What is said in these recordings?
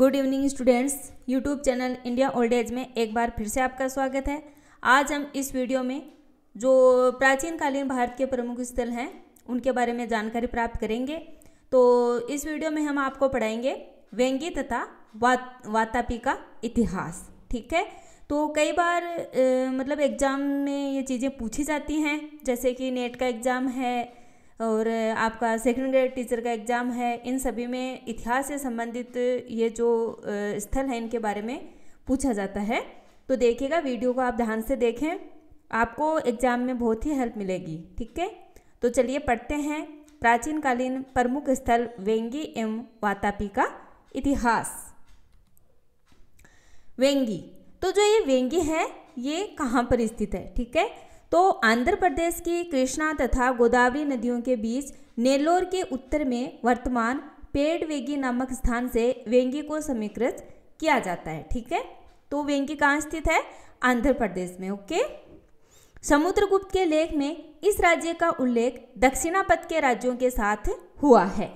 good evening students YouTube channel India old age में एक बार फिर से आपका स्वागत है आज हम इस वीडियो में जो प्राचीन कालीन भारत के प्रमुख स्थल हैं उनके बारे में जानकारी प्राप्त करेंगे तो इस वीडियो में हम आपको पढ़ाएंगे व्यंगी तथा वा वातापी का इतिहास ठीक है तो कई बार ए, मतलब एग्ज़ाम में ये चीज़ें पूछी जाती हैं जैसे कि नेट का एग्ज़ाम है और आपका सेकेंड ग्रेड टीचर का एग्ज़ाम है इन सभी में इतिहास से संबंधित ये जो स्थल है इनके बारे में पूछा जाता है तो देखिएगा वीडियो को आप ध्यान से देखें आपको एग्ज़ाम में बहुत ही हेल्प मिलेगी ठीक है तो चलिए पढ़ते हैं प्राचीनकालीन प्रमुख स्थल वेंगी एवं वातापी का इतिहास वेंगी तो जो ये वेंगी है ये कहाँ पर स्थित है ठीक है तो आंध्र प्रदेश की कृष्णा तथा गोदावरी नदियों के बीच नेल्लोर के उत्तर में वर्तमान पेड़ वेगी नामक स्थान से वेंगी को समीकृत किया जाता है ठीक है तो वेंगी कहाँ स्थित है आंध्र प्रदेश में ओके समुद्रगुप्त के लेख में इस राज्य का उल्लेख पथ के राज्यों के साथ हुआ है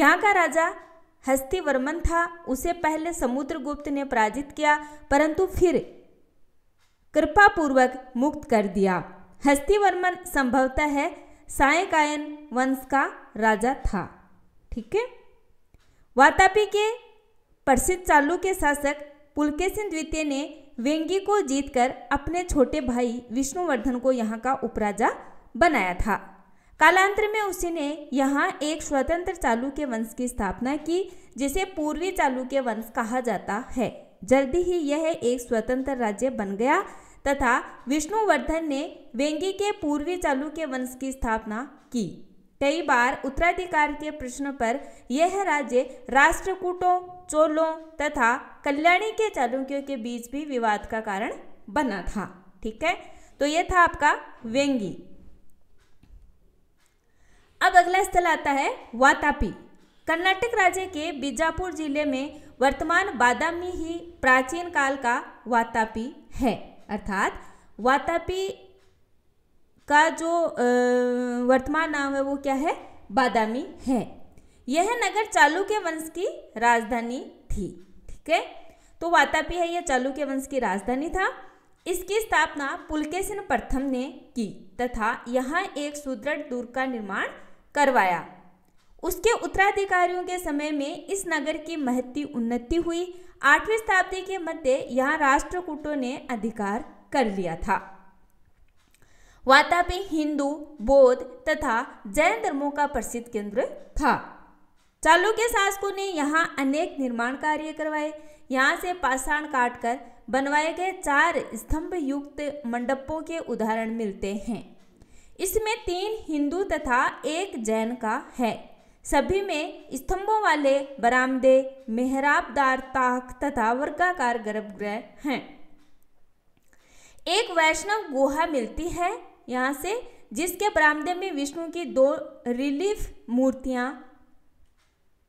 यहाँ का राजा हस्तिवर्मन था उसे पहले समुद्रगुप्त ने पराजित किया परंतु फिर कृपा पूर्वक मुक्त कर दिया हस्तिवर्मन संभवतः है सायकायन वंश का राजा था ठीक है वातापी के प्रसिद्ध के शासक पुलकेशन द्वितीय ने वेंगी को जीतकर अपने छोटे भाई विष्णुवर्धन को यहाँ का उपराजा बनाया था कालांतर में उसी ने यहाँ एक स्वतंत्र चालुक्य वंश की स्थापना की जिसे पूर्वी चालुक्य वंश कहा जाता है जल्दी ही यह एक स्वतंत्र राज्य बन गया तथा विष्णुवर्धन ने वेंगी के पूर्वी चालुक्य वंश की स्थापना की कई बार उत्तराधिकार के प्रश्न पर यह राज्य राष्ट्रकूटों चोलों तथा कल्याणी के चालुक्यों के बीच भी विवाद का कारण बना था ठीक है तो यह था आपका वेंगी अब अगला स्थल आता है वातापी कर्नाटक राज्य के बीजापुर जिले में वर्तमान बादामी ही प्राचीन काल का वातापी है अर्थात वातापी का जो वर्तमान नाम है वो क्या है बादामी है यह नगर चालुक्य वंश की राजधानी थी ठीक है तो वातापी है यह चालुक्य वंश की राजधानी था इसकी स्थापना पुलकेशन प्रथम ने की तथा यहाँ एक सुदृढ़ दुर्ग का निर्माण करवाया उसके उत्तराधिकारियों के समय में इस नगर की महती उन्नति हुई आठवीं शताब्दी के मध्य यहाँ राष्ट्रकूटों ने अधिकार कर लिया था वातापी हिंदू बौद्ध तथा जैन धर्मों का प्रसिद्ध केंद्र था चालुक्य शासकों ने यहाँ अनेक निर्माण कार्य करवाए यहाँ से पाषाण काटकर बनवाए गए चार स्तंभ युक्त मंडपों के उदाहरण मिलते हैं इसमें तीन हिंदू तथा एक जैन का है सभी में स्तंभों वाले बरामदे मेहराबदार ताक तथा वर्गाकार गर्भगृह हैं एक वैष्णव गुहा मिलती है यहाँ से जिसके बरामदे में विष्णु की दो रिलीफ मूर्तियाँ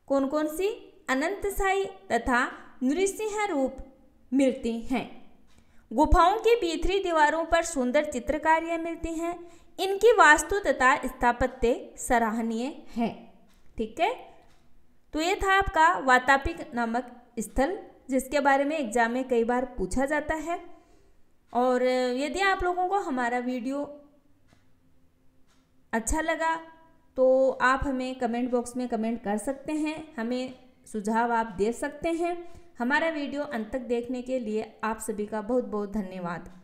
कौन कौन सी अनंत साई तथा नृसिंह रूप मिलती हैं गुफाओं की भीतरी दीवारों पर सुंदर चित्रकारियाँ मिलती हैं इनकी वास्तु तथा स्थापत्य सराहनीय हैं ठीक है तो ये था आपका वातापिक नामक स्थल जिसके बारे में एग्जाम में कई बार पूछा जाता है और यदि आप लोगों को हमारा वीडियो अच्छा लगा तो आप हमें कमेंट बॉक्स में कमेंट कर सकते हैं हमें सुझाव आप दे सकते हैं हमारा वीडियो अंत तक देखने के लिए आप सभी का बहुत बहुत धन्यवाद